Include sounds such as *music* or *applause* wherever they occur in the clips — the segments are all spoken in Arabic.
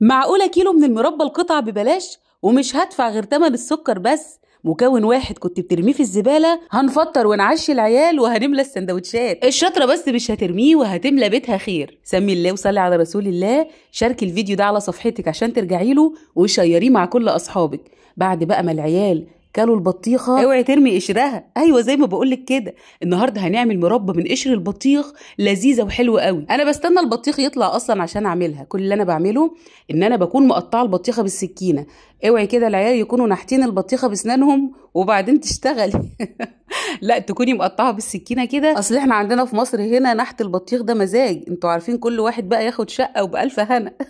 معقولة كيلو من المربى القطع ببلاش ومش هدفع غير تمن السكر بس مكون واحد كنت بترميه في الزبالة هنفطر ونعشي العيال وهنملى السندوتشات الشطرة بس مش هترميه وهتملى بيتها خير سمي الله وصلي على رسول الله شارك الفيديو ده على صفحتك عشان ترجعيله وشيريه مع كل أصحابك بعد بقى ما العيال كلوا البطيخه اوعي ترمي قشرها ايوه زي ما بقول لك كده النهارده هنعمل مربى من قشر البطيخ لذيذه وحلوه قوي انا بستنى البطيخ يطلع اصلا عشان اعملها كل اللي انا بعمله ان انا بكون مقطعه البطيخه بالسكينه اوعي كده العيال يكونوا ناحتين البطيخه باسنانهم وبعدين تشتغلي *laughs* لا تكوني مقطعه بالسكينه كده اصل احنا عندنا في مصر هنا نحت البطيخ ده مزاج انتوا عارفين كل واحد بقى ياخد شقه وبألف هنا *laughs*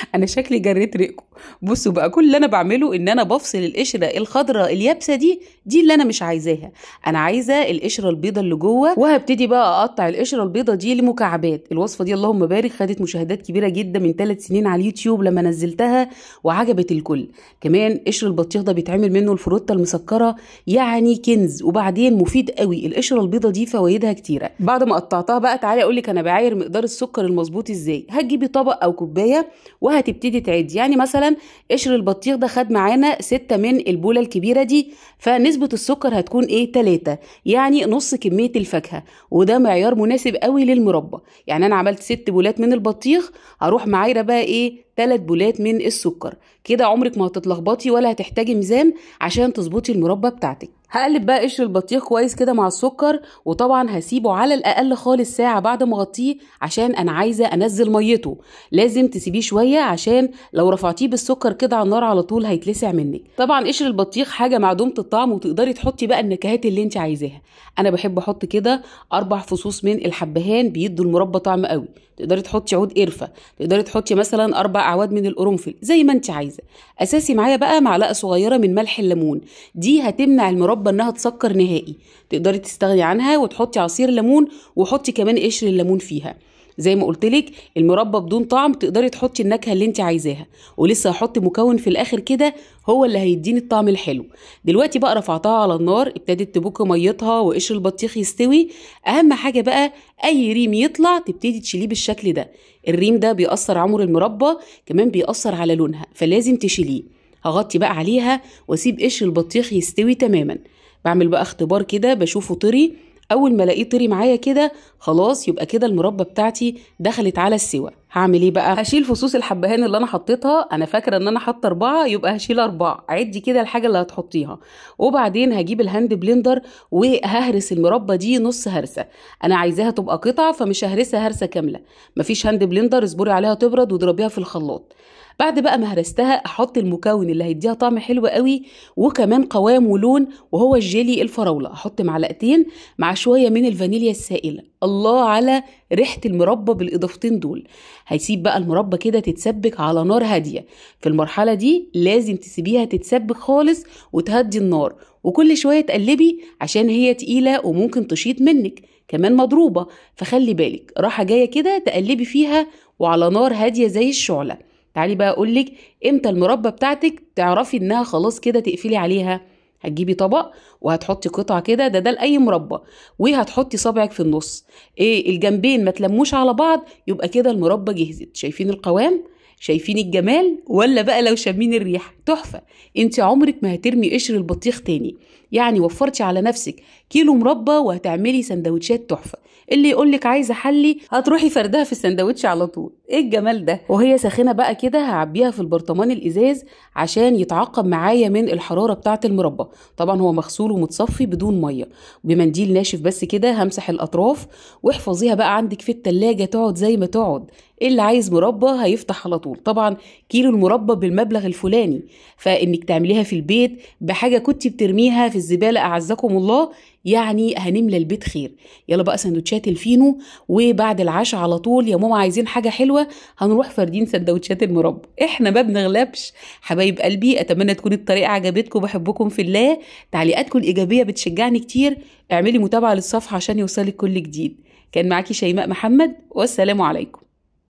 *laughs* انا شكلي جريت ريقكم بصوا بقى كل اللي انا بعمله ان انا بفصل القشره الخضراء اليابسه دي دي اللي انا مش عايزاها انا عايزه القشره البيضه اللي جوه وهبتدي بقى اقطع القشره البيضه دي لمكعبات الوصفه دي اللهم بارك خدت مشاهدات كبيره جدا من ثلاث سنين على اليوتيوب لما نزلتها وعجبت الكل كمان قشر البطيخ ده بيتعمل منه الفروته المسكره يعني كنز وبعدين مفيد قوي القشره البيضه دي فوائدها كتيره بعد ما قطعتها بقى تعالي اقول لك انا بعاير مقدار السكر المظبوط ازاي هتجيبي طبق او كوبايه وهتبتدي تعد يعني مثلا قشر البطيخ ده خد معانا ستة من البولة الكبيرة دي فنسبة السكر هتكون ايه تلاتة يعني نص كمية الفاكهة وده معيار مناسب قوي للمربى يعني انا عملت ست بولات من البطيخ هروح معايرة بقى ايه 3 بولات من السكر كده عمرك ما هتتلخبطي ولا هتحتاجي ميزان عشان تظبطي المربى بتاعتك هقلب بقى قشر البطيخ كويس كده مع السكر وطبعا هسيبه على الاقل خالص ساعه بعد ما اغطيه عشان انا عايزه انزل ميته لازم تسيبيه شويه عشان لو رفعتيه بالسكر كده على النار على طول هيتلسع منك طبعا قشر البطيخ حاجه معدومه الطعم وتقدري تحطي بقى النكهات اللي انت عايزاها انا بحب احط كده اربع فصوص من الحبهان بيدوا المربى طعم قوي تقدري تحطي عود قرفه تقدري تحطي مثلا اربع اعواد من القرنفل زي ما انت عايزه اساسي معايا بقى معلقه صغيره من ملح الليمون دي هتمنع المربى انها تسكر نهائي تقدري تستغني عنها وتحطي عصير ليمون وحطي كمان قشر الليمون فيها زي ما قلت لك المربى بدون طعم تقدري تحطي النكهه اللي انت عايزاها ولسه هحط مكون في الاخر كده هو اللي هيديني الطعم الحلو دلوقتي بقى رفعتها على النار ابتدت تبوك ميتها وقشر البطيخ يستوي اهم حاجه بقى اي ريم يطلع تبتدي تشيليه بالشكل ده الريم ده بيأثر عمر المربى كمان بيأثر على لونها فلازم تشيليه هغطي بقى عليها واسيب قشر البطيخ يستوي تماما بعمل بقى اختبار كده بشوفه طري اول ما الاقيه طري معايا كده خلاص يبقى كده المربى بتاعتي دخلت على السوى هعمل ايه بقى هشيل فصوص الحبهان اللي انا حطيتها انا فاكره ان انا حاطه اربعه يبقى هشيل اربعه عدي كده الحاجه اللي هتحطيها وبعدين هجيب الهاند بلندر وههرس المربى دي نص هرسه انا عايزاها تبقى قطعه فمش ههرسها هرسه كامله مفيش هاند بلندر اصبري عليها تبرد واضربيها في الخلاط بعد بقى ما هرستها احط المكون اللي هيديها طعم حلو قوي وكمان قوام ولون وهو الجيلي الفراوله احط معلقتين مع شويه من الفانيليا السائله الله على ريحه المربى بالاضافتين دول هيسيب بقى المربى كده تتسبك على نار هاديه في المرحله دي لازم تسيبيها تتسبك خالص وتهدي النار وكل شويه تقلبي عشان هي تقيله وممكن تشيط منك كمان مضروبه فخلي بالك راحه جايه كده تقلبي فيها وعلى نار هاديه زي الشعله تعالي بقى اقولك امتى المربى بتاعتك تعرفي انها خلاص كده تقفلي عليها هتجيبي طبق وهتحطي قطعه كده ده ده لاي مربى وهتحطي صابعك في النص ايه الجنبين ما تلموش على بعض يبقى كده المربى جهزت شايفين القوام شايفين الجمال ولا بقى لو شامين الريح تحفه انت عمرك ما هترمي قشر البطيخ تاني يعني وفرتي على نفسك كيلو مربى وهتعملي سندوتشات تحفه اللي يقولك عايزه حلي هتروحي فردها في السندوتش على طول ايه الجمال ده وهي ساخنه بقى كده هعبيها في البرطمان الازاز عشان يتعقم معايا من الحراره بتاعه المربى طبعا هو مغسول ومتصفي بدون ميه بمنديل ناشف بس كده همسح الاطراف واحفظيها بقى عندك في التلاجة تقعد زي ما تقعد إيه اللي عايز مربى هيفتح على طول طبعا كيلو المربى بالمبلغ الفلاني فانك تعمليها في البيت بحاجه كنت بترميها في الزباله اعزكم الله يعني هنملى البيت خير يلا بقى سندوتشات الفينو وبعد العشاء على طول يا ماما عايزين حاجه حلوه هنروح فاردين سندوتشات المربى احنا ما بنغلبش حبايب قلبي اتمنى تكون الطريقه عجبتكم بحبكم في الله تعليقاتكم الايجابيه بتشجعني كتير اعملي متابعه للصفحه عشان يوصلك كل جديد كان معاكي شيماء محمد والسلام عليكم